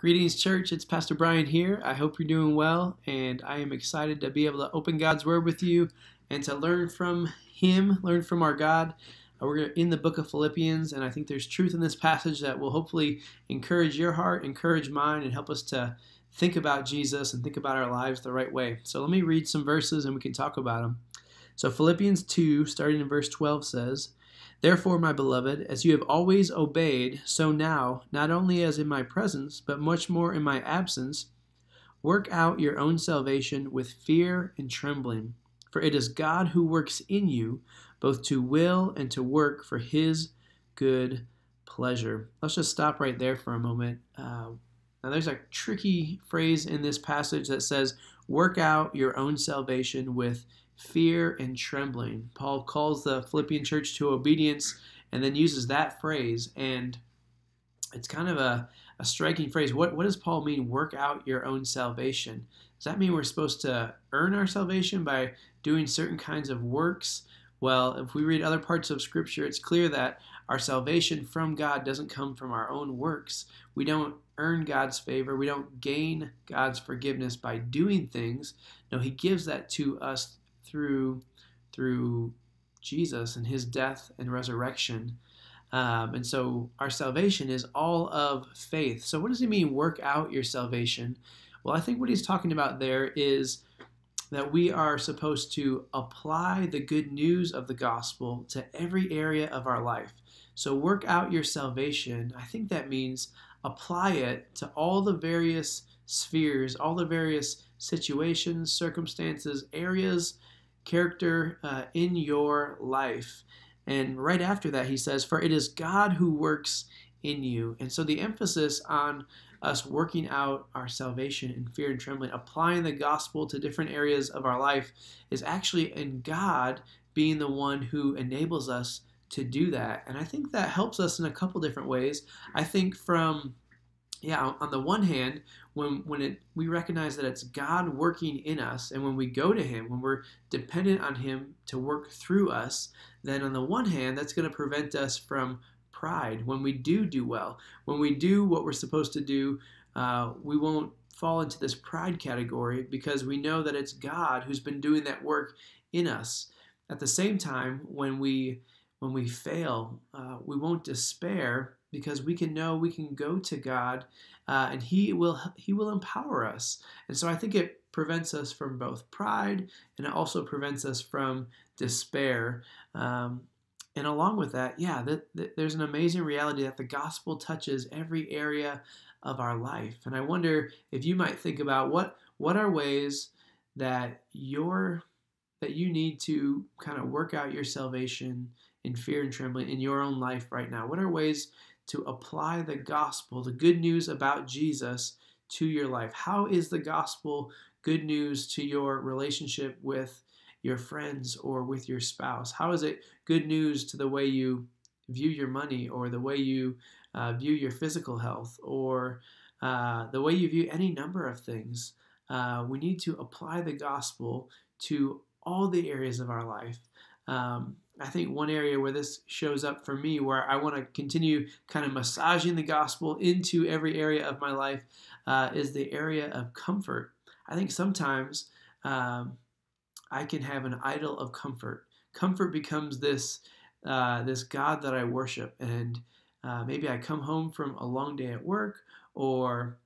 Greetings, church. It's Pastor Brian here. I hope you're doing well, and I am excited to be able to open God's Word with you and to learn from Him, learn from our God. Uh, we're in the book of Philippians, and I think there's truth in this passage that will hopefully encourage your heart, encourage mine, and help us to think about Jesus and think about our lives the right way. So let me read some verses and we can talk about them. So Philippians 2, starting in verse 12, says, Therefore, my beloved, as you have always obeyed, so now, not only as in my presence, but much more in my absence, work out your own salvation with fear and trembling. For it is God who works in you, both to will and to work for his good pleasure. Let's just stop right there for a moment. Uh, now, there's a tricky phrase in this passage that says, work out your own salvation with fear and trembling. Paul calls the Philippian church to obedience and then uses that phrase. And it's kind of a, a striking phrase. What, what does Paul mean, work out your own salvation? Does that mean we're supposed to earn our salvation by doing certain kinds of works? Well, if we read other parts of Scripture, it's clear that our salvation from God doesn't come from our own works. We don't earn God's favor. We don't gain God's forgiveness by doing things. No, He gives that to us through through Jesus and his death and resurrection. Um, and so our salvation is all of faith. So, what does he mean, work out your salvation? Well, I think what he's talking about there is that we are supposed to apply the good news of the gospel to every area of our life. So, work out your salvation. I think that means apply it to all the various spheres, all the various situations, circumstances, areas character uh, in your life. And right after that, he says, For it is God who works in you. And so the emphasis on us working out our salvation in fear and trembling, applying the gospel to different areas of our life, is actually in God being the one who enables us to do that. And I think that helps us in a couple different ways. I think from yeah, on the one hand, when when it we recognize that it's God working in us, and when we go to Him, when we're dependent on Him to work through us, then on the one hand, that's going to prevent us from pride. When we do do well, when we do what we're supposed to do, uh, we won't fall into this pride category because we know that it's God who's been doing that work in us. At the same time, when we when we fail, uh, we won't despair because we can know we can go to God uh, and he will he will empower us. And so I think it prevents us from both pride and it also prevents us from despair. Um, and along with that, yeah, there's an amazing reality that the gospel touches every area of our life. And I wonder if you might think about what what are ways that your that you need to kind of work out your salvation in fear and trembling in your own life right now. What are ways to apply the gospel, the good news about Jesus, to your life? How is the gospel good news to your relationship with your friends or with your spouse? How is it good news to the way you view your money or the way you uh, view your physical health or uh, the way you view any number of things? Uh, we need to apply the gospel to all the areas of our life. Um, I think one area where this shows up for me, where I want to continue kind of massaging the gospel into every area of my life, uh, is the area of comfort. I think sometimes um, I can have an idol of comfort. Comfort becomes this uh, this God that I worship, and uh, maybe I come home from a long day at work, or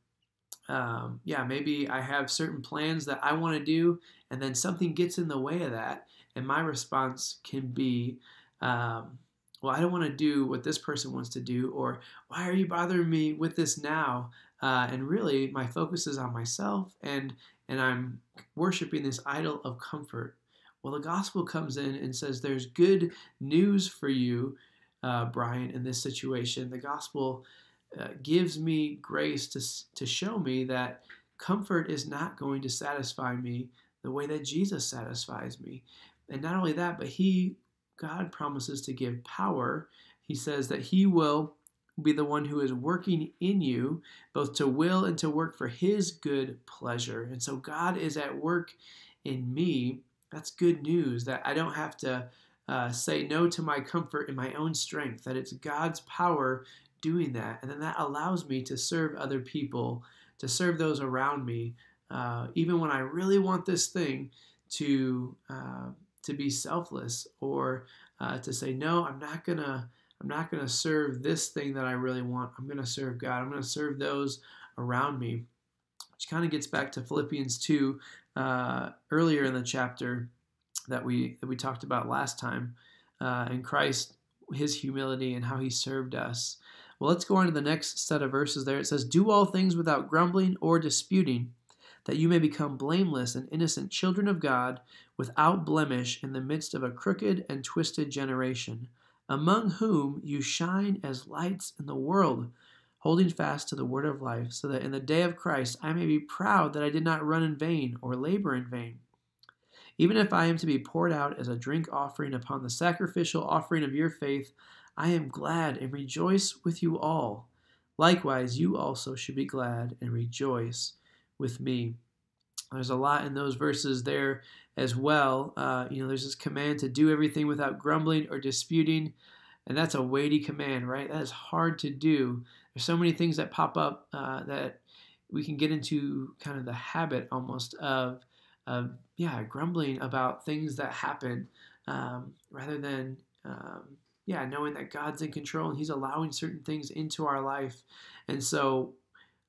um, yeah, maybe I have certain plans that I want to do, and then something gets in the way of that, and my response can be, um, well, I don't want to do what this person wants to do, or why are you bothering me with this now? Uh, and really, my focus is on myself, and and I'm worshiping this idol of comfort. Well, the gospel comes in and says, "There's good news for you, uh, Brian, in this situation." The gospel uh, gives me grace to to show me that comfort is not going to satisfy me the way that Jesus satisfies me. And not only that, but he, God promises to give power. He says that he will be the one who is working in you, both to will and to work for his good pleasure. And so God is at work in me. That's good news that I don't have to uh, say no to my comfort and my own strength, that it's God's power doing that. And then that allows me to serve other people, to serve those around me, uh, even when I really want this thing to. Uh, to be selfless or uh, to say no i'm not gonna i'm not gonna serve this thing that i really want i'm gonna serve god i'm gonna serve those around me which kind of gets back to philippians 2 uh, earlier in the chapter that we that we talked about last time uh, in christ his humility and how he served us well let's go on to the next set of verses there it says do all things without grumbling or disputing that you may become blameless and innocent children of God, without blemish in the midst of a crooked and twisted generation, among whom you shine as lights in the world, holding fast to the word of life, so that in the day of Christ I may be proud that I did not run in vain or labor in vain. Even if I am to be poured out as a drink offering upon the sacrificial offering of your faith, I am glad and rejoice with you all. Likewise, you also should be glad and rejoice with me. There's a lot in those verses there as well. Uh, you know, there's this command to do everything without grumbling or disputing, and that's a weighty command, right? That is hard to do. There's so many things that pop up uh, that we can get into kind of the habit almost of, of yeah, grumbling about things that happen um, rather than. Um, yeah, knowing that God's in control and He's allowing certain things into our life. And so,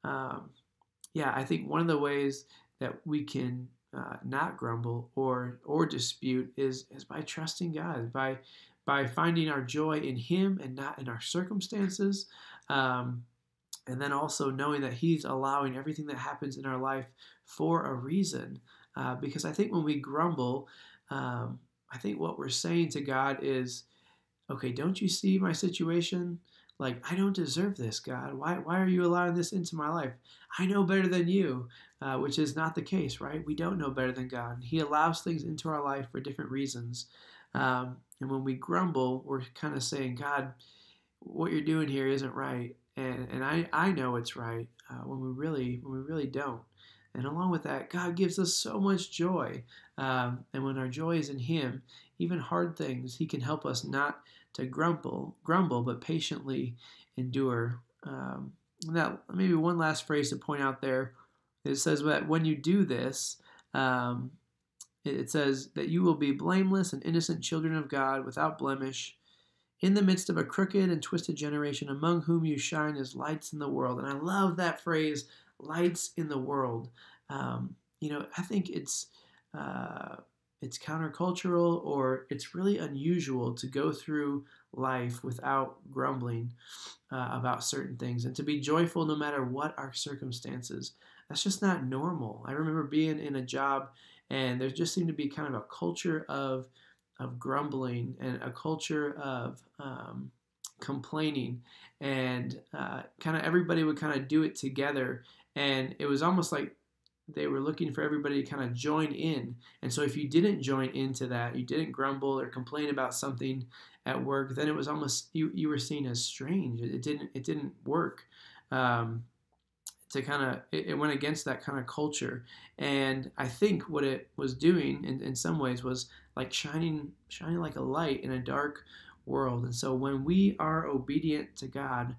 um, yeah, I think one of the ways that we can uh, not grumble or or dispute is is by trusting God, by by finding our joy in Him and not in our circumstances. Um, and then also knowing that He's allowing everything that happens in our life for a reason. Uh, because I think when we grumble, um, I think what we're saying to God is, okay, don't you see my situation? like i don't deserve this god why, why are you allowing this into my life i know better than you uh, which is not the case right we don't know better than god he allows things into our life for different reasons um, and when we grumble we're kind of saying god what you're doing here isn't right and, and I, I know it's right uh, when we really when we really don't and along with that, God gives us so much joy. Um, and when our joy is in Him, even hard things, He can help us not to grumble, grumble, but patiently endure. Um, that maybe one last phrase to point out there. It says that when you do this, um, it says that you will be blameless and innocent children of God without blemish in the midst of a crooked and twisted generation among whom you shine as lights in the world. And I love that phrase lights in the world. Um, you know, I think it's uh, it's countercultural or it's really unusual to go through life without grumbling uh, about certain things and to be joyful no matter what our circumstances. That's just not normal. I remember being in a job and there just seemed to be kind of a culture of of grumbling and a culture of um, complaining and uh, kind of everybody would kind of do it together and it was almost like they were looking for everybody to kind of join in. And so if you didn't join into that, you didn't grumble or complain about something at work, then it was almost you, you were seen as strange. It, didn't it didn't work. Um, to kind of it, it, went against that kind of culture. And I think what it was doing in, in some ways was like shining shining like a light in a dark world. And so when we are obedient to God,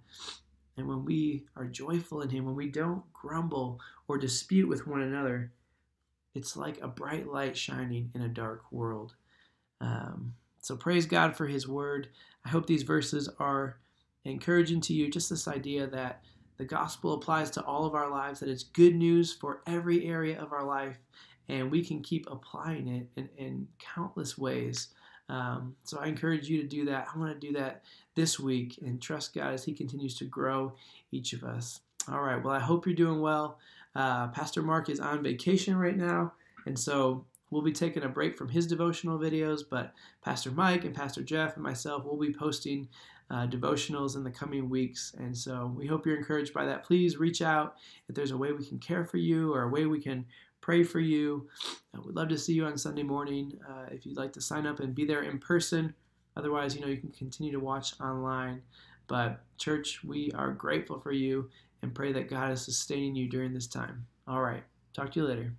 and when we are joyful in Him, when we don't grumble or dispute with one another, it's like a bright light shining in a dark world. Um, so praise God for His Word. I hope these verses are encouraging to you. Just this idea that the gospel applies to all of our lives, that it's good news for every area of our life, and we can keep applying it in, in countless ways um, so I encourage you to do that. I want to do that this week and trust God as He continues to grow each of us. All right. Well, I hope you're doing well. Uh, Pastor Mark is on vacation right now, and so we'll be taking a break from his devotional videos. But Pastor Mike and Pastor Jeff and myself will be posting uh, devotionals in the coming weeks, and so we hope you're encouraged by that. Please reach out if there's a way we can care for you or a way we can pray for you. Uh, we'd love to see you on Sunday morning uh, if you'd like to sign up and be there in person. Otherwise, you know, you can continue to watch online. But, church, we are grateful for you and pray that God is sustaining you during this time. All right. Talk to you later.